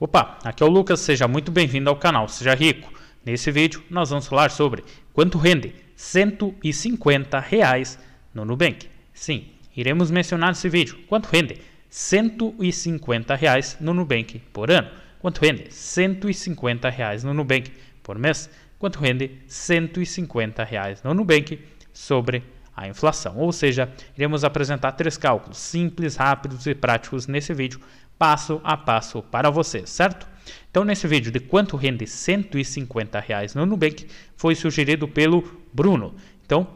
Opa, aqui é o Lucas, seja muito bem-vindo ao canal Seja Rico. Nesse vídeo nós vamos falar sobre quanto rende 150 reais no Nubank. Sim, iremos mencionar nesse vídeo quanto rende 150 reais no Nubank por ano. Quanto rende 150 reais no Nubank por mês? Quanto rende 150 reais no Nubank sobre a inflação. Ou seja, iremos apresentar três cálculos simples, rápidos e práticos nesse vídeo passo a passo para você, certo? Então, nesse vídeo de quanto rende 150 reais no Nubank, foi sugerido pelo Bruno. Então,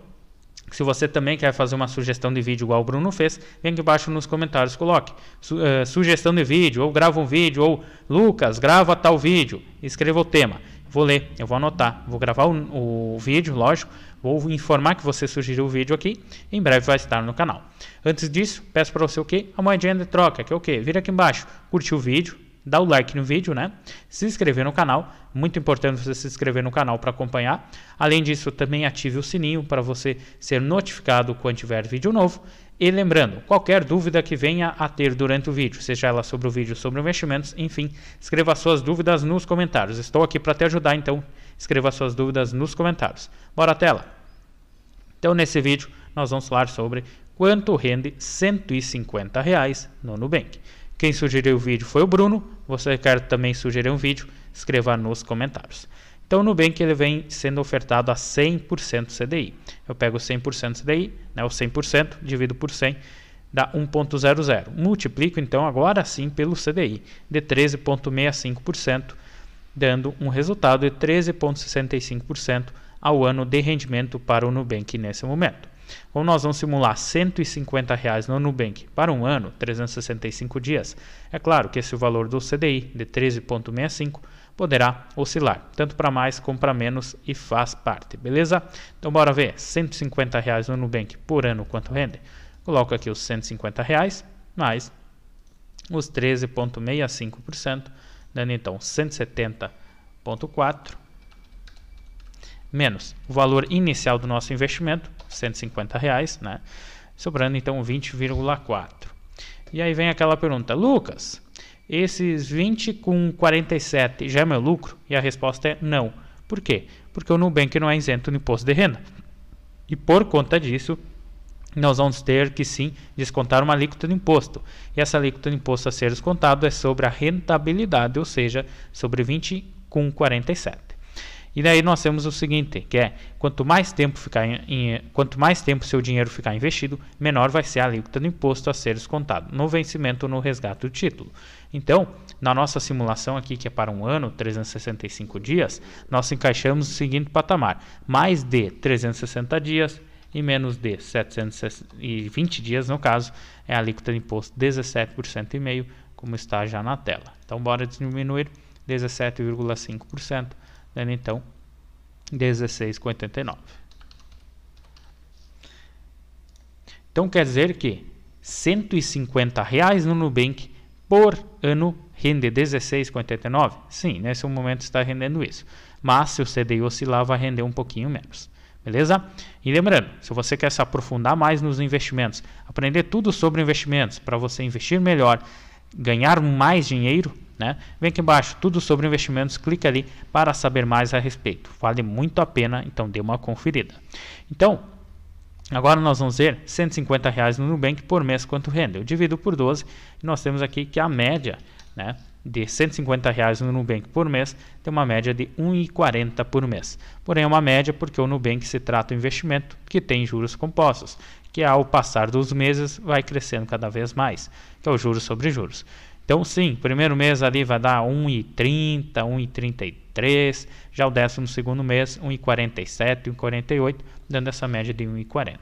se você também quer fazer uma sugestão de vídeo igual o Bruno fez, vem aqui embaixo nos comentários, coloque su uh, sugestão de vídeo, ou grava um vídeo, ou Lucas, grava tal vídeo, escreva o tema. Vou ler, eu vou anotar, vou gravar o, o vídeo, lógico, vou informar que você sugeriu o vídeo aqui, em breve vai estar no canal. Antes disso, peço para você o que? A moedinha de troca, que é o que? Vira aqui embaixo, curtir o vídeo, dá o like no vídeo, né? Se inscrever no canal, muito importante você se inscrever no canal para acompanhar. Além disso, também ative o sininho para você ser notificado quando tiver vídeo novo e lembrando, qualquer dúvida que venha a ter durante o vídeo, seja ela sobre o vídeo, sobre investimentos, enfim, escreva suas dúvidas nos comentários. Estou aqui para te ajudar, então escreva suas dúvidas nos comentários. Bora à tela! Então, nesse vídeo, nós vamos falar sobre quanto rende R$ 150 reais no Nubank. Quem sugeriu o vídeo foi o Bruno. Você quer também sugerir um vídeo? Escreva nos comentários. Então o Nubank ele vem sendo ofertado a 100% CDI. Eu pego 100% CDI, né, o 100%, divido por 100, dá 1.00. Multiplico então agora sim pelo CDI de 13.65%, dando um resultado de 13.65% ao ano de rendimento para o Nubank nesse momento. Como nós vamos simular R$ 150 reais no Nubank para um ano, 365 dias, é claro que esse valor do CDI de 13,65 poderá oscilar, tanto para mais como para menos e faz parte, beleza? Então bora ver, 150 reais no Nubank por ano quanto rende? Coloco aqui os 150 reais mais os 13,65%, dando então 170,4 menos o valor inicial do nosso investimento, 150 reais, né? sobrando então 20,4. E aí vem aquela pergunta, Lucas, esses 20 com 47 já é meu lucro? E a resposta é não. Por quê? Porque o Nubank não é isento no imposto de renda. E por conta disso, nós vamos ter que sim descontar uma alíquota de imposto. E essa alíquota de imposto a ser descontado é sobre a rentabilidade, ou seja, sobre 20 com 47. E daí nós temos o seguinte, que é quanto mais tempo ficar em, em, quanto mais tempo seu dinheiro ficar investido, menor vai ser a alíquota do imposto a ser descontado no vencimento ou no resgate do título. Então, na nossa simulação aqui que é para um ano, 365 dias, nós encaixamos o seguinte patamar: mais de 360 dias e menos de 720 dias, no caso, é a alíquota de imposto 17,5%, como está já na tela. Então, bora diminuir 17,5% dando né, então 16,89. Então quer dizer que 150 reais no Nubank por ano rende 16,89? Sim, nesse momento está rendendo isso. Mas se o CDI oscilar, vai render um pouquinho menos. Beleza? E lembrando, se você quer se aprofundar mais nos investimentos, aprender tudo sobre investimentos para você investir melhor, ganhar mais dinheiro, né? Vem aqui embaixo, tudo sobre investimentos, clica ali para saber mais a respeito. Vale muito a pena, então dê uma conferida. Então, Agora nós vamos ver 150 reais no Nubank por mês quanto rende. Eu divido por 12 e nós temos aqui que a média né, de 150 reais no Nubank por mês tem uma média de 1,40 por mês. Porém, é uma média porque o Nubank se trata de um investimento que tem juros compostos, que ao passar dos meses vai crescendo cada vez mais, que é o juros sobre juros. Então, sim, primeiro mês ali vai dar 1,30, 1,33, já o décimo segundo mês 1,47, 1,48, dando essa média de 1,40.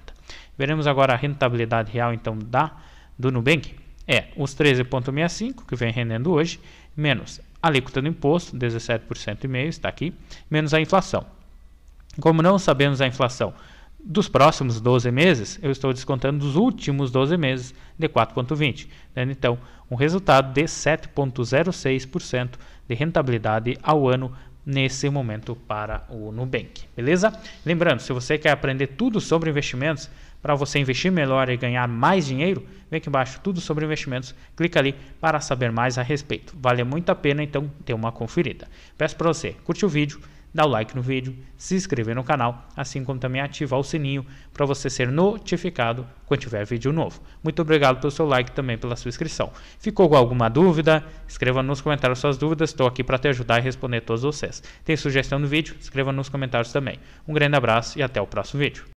Veremos agora a rentabilidade real então da do Nubank. É os 13,65 que vem rendendo hoje, menos a alíquota do imposto, 17,5%, e meio, está aqui, menos a inflação. Como não sabemos a inflação dos próximos 12 meses, eu estou descontando dos últimos 12 meses de 4,20. Né? Então, um resultado de 7,06% de rentabilidade ao ano nesse momento para o Nubank, beleza? Lembrando, se você quer aprender tudo sobre investimentos, para você investir melhor e ganhar mais dinheiro, vem aqui embaixo, tudo sobre investimentos, clica ali para saber mais a respeito. Vale muito a pena, então, ter uma conferida. Peço para você, curte o vídeo, Dá o like no vídeo, se inscrever no canal, assim como também ativar o sininho para você ser notificado quando tiver vídeo novo. Muito obrigado pelo seu like também pela sua inscrição. Ficou com alguma dúvida? Escreva nos comentários suas dúvidas, estou aqui para te ajudar e responder todos vocês. Tem sugestão no vídeo? Escreva nos comentários também. Um grande abraço e até o próximo vídeo.